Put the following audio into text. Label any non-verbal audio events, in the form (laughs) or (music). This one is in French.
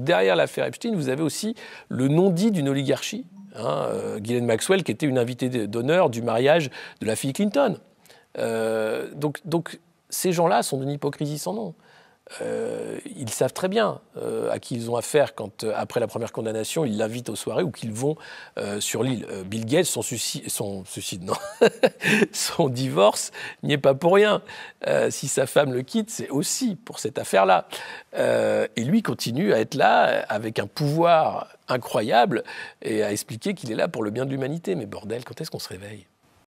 Derrière l'affaire Epstein, vous avez aussi le non-dit d'une oligarchie. Hein, euh, Maxwell, qui était une invitée d'honneur du mariage de la fille Clinton. Euh, donc, ces gens-là sont d'une hypocrisie sans nom. Euh, ils savent très bien euh, à qui ils ont affaire quand, euh, après la première condamnation, ils l'invitent aux soirées ou qu'ils vont sur l'île. Bill Gates, son, suicide, son suicide, non, (laughs) son divorce n'y est pas pour rien. si sa femme le quitte, c'est aussi pour cette affaire-là. et lui continue à être là avec un pouvoir incroyable et à expliquer qu'il est là pour le bien de l'humanité. Mais bordel, quand est-ce qu'on se réveille